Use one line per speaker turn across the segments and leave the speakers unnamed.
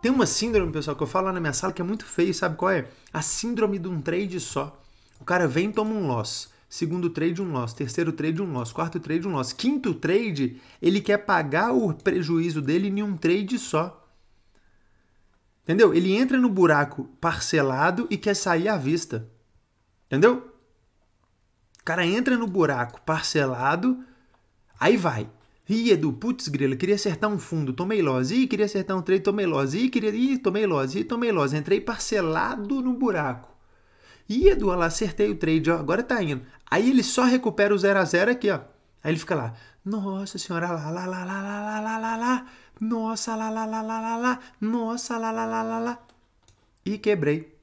Tem uma síndrome, pessoal, que eu falo lá na minha sala que é muito feio, sabe qual é? A síndrome de um trade só. O cara vem e toma um loss. Segundo trade, um loss. Terceiro trade, um loss. Quarto trade, um loss. Quinto trade, ele quer pagar o prejuízo dele em um trade só. Entendeu? Ele entra no buraco parcelado e quer sair à vista. Entendeu? O cara entra no buraco parcelado, aí vai. Ria do putz grilo, queria acertar um fundo, tomei loss. Ih, queria acertar um trade, tomei loss. Ih, queria... Ih, tomei loss. Ih, tomei loss. Entrei parcelado no buraco. Ih, Edu, lá, acertei o trade, ó, agora tá indo. Aí ele só recupera o 0 a 0 aqui, ó. Aí ele fica lá, nossa senhora, lá, lá, lá, lá, lá, lá, lá, lá, lá, nossa, lá, lá, lá, lá, lá, lá, nossa, lá, lá, lá, lá, lá. E quebrei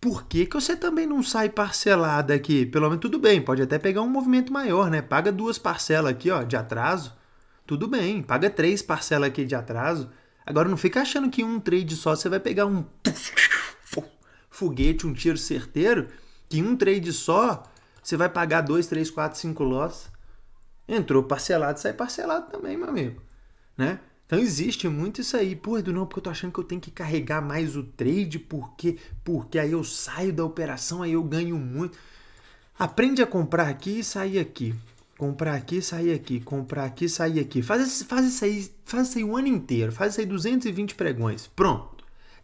por que, que você também não sai parcelada aqui? Pelo menos tudo bem, pode até pegar um movimento maior, né? Paga duas parcelas aqui, ó, de atraso. Tudo bem, paga três parcelas aqui de atraso. Agora não fica achando que um trade só você vai pegar um foguete, um tiro certeiro, que um trade só você vai pagar dois, três, quatro, cinco lotes. Entrou parcelado, sai parcelado também, meu amigo, né? Então existe muito isso aí. Pô, Edu, não, porque eu tô achando que eu tenho que carregar mais o trade, porque, porque aí eu saio da operação, aí eu ganho muito. Aprende a comprar aqui e sair aqui. Comprar aqui, sair aqui, comprar aqui, sair aqui. Faz, faz isso aí, faz isso aí o ano inteiro, faz isso aí 220 pregões. Pronto.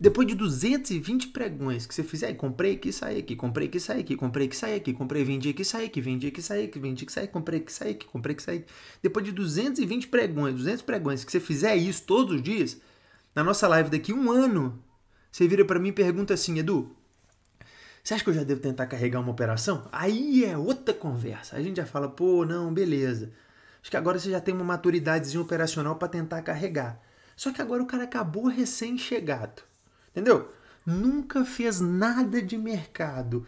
Depois de 220 pregões que você fizer, comprei aqui, saí aqui, comprei aqui, saí aqui, comprei aqui, saí aqui, comprei, vendi aqui, saí aqui, vendi aqui, saí aqui, vendi aqui, saí aqui, comprei aqui, saí aqui, comprei aqui, saí aqui. Depois de 220 pregões, 200 pregões que você fizer isso todos os dias, na nossa live daqui um ano, você vira para mim e pergunta assim, Edu, você acha que eu já devo tentar carregar uma operação? Aí é outra conversa. A gente já fala, pô, não, beleza. Acho que agora você já tem uma maturidadezinha operacional para tentar carregar. Só que agora o cara acabou recém-chegado. Entendeu? Nunca fez nada de mercado.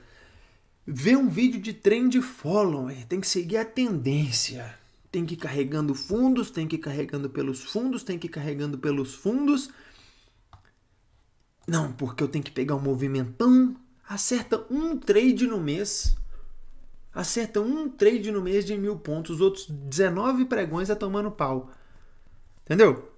Vê um vídeo de trend follower, tem que seguir a tendência. Tem que ir carregando fundos, tem que ir carregando pelos fundos, tem que ir carregando pelos fundos. Não, porque eu tenho que pegar um movimentão. Acerta um trade no mês. Acerta um trade no mês de mil pontos. Os outros 19 pregões é tomando pau. Entendeu?